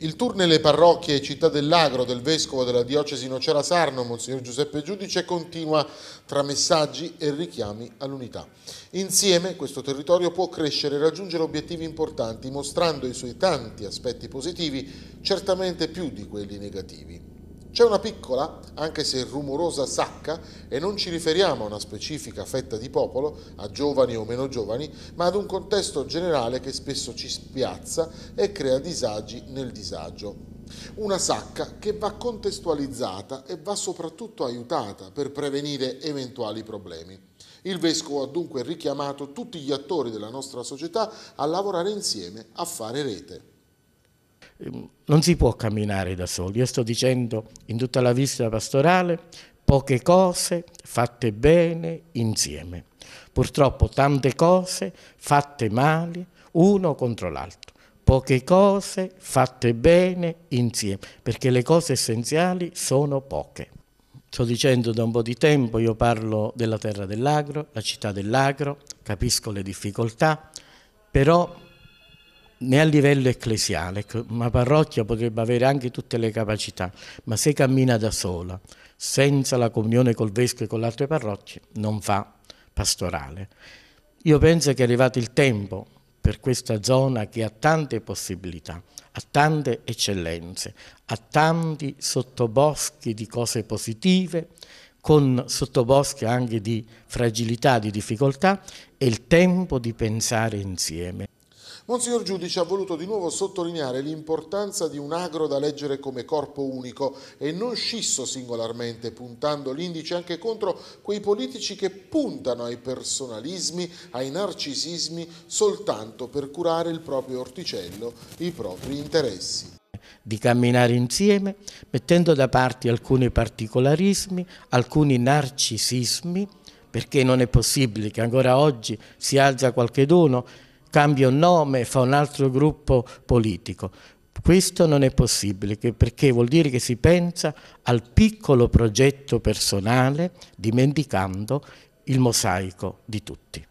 Il tour nelle parrocchie e città dell'agro del vescovo della diocesi Nocera Sarno, Monsignor Giuseppe Giudice, continua tra messaggi e richiami all'unità. Insieme questo territorio può crescere e raggiungere obiettivi importanti, mostrando i suoi tanti aspetti positivi, certamente più di quelli negativi. C'è una piccola, anche se rumorosa sacca, e non ci riferiamo a una specifica fetta di popolo, a giovani o meno giovani, ma ad un contesto generale che spesso ci spiazza e crea disagi nel disagio. Una sacca che va contestualizzata e va soprattutto aiutata per prevenire eventuali problemi. Il vescovo ha dunque richiamato tutti gli attori della nostra società a lavorare insieme, a fare rete non si può camminare da soli. Io sto dicendo in tutta la visita pastorale poche cose fatte bene insieme. Purtroppo tante cose fatte male uno contro l'altro. Poche cose fatte bene insieme, perché le cose essenziali sono poche. Sto dicendo da un po' di tempo, io parlo della terra dell'agro, la città dell'agro, capisco le difficoltà, però né a livello ecclesiale, una parrocchia potrebbe avere anche tutte le capacità, ma se cammina da sola, senza la comunione col vescovo e con le altre parrocchie, non fa pastorale. Io penso che è arrivato il tempo per questa zona che ha tante possibilità, ha tante eccellenze, ha tanti sottoboschi di cose positive, con sottoboschi anche di fragilità, di difficoltà, è il tempo di pensare insieme. Monsignor Giudice ha voluto di nuovo sottolineare l'importanza di un agro da leggere come corpo unico e non scisso singolarmente, puntando l'indice anche contro quei politici che puntano ai personalismi, ai narcisismi, soltanto per curare il proprio orticello, i propri interessi di camminare insieme, mettendo da parte alcuni particolarismi, alcuni narcisismi, perché non è possibile che ancora oggi si alza qualche dono cambia nome, e fa un altro gruppo politico. Questo non è possibile perché vuol dire che si pensa al piccolo progetto personale dimenticando il mosaico di tutti.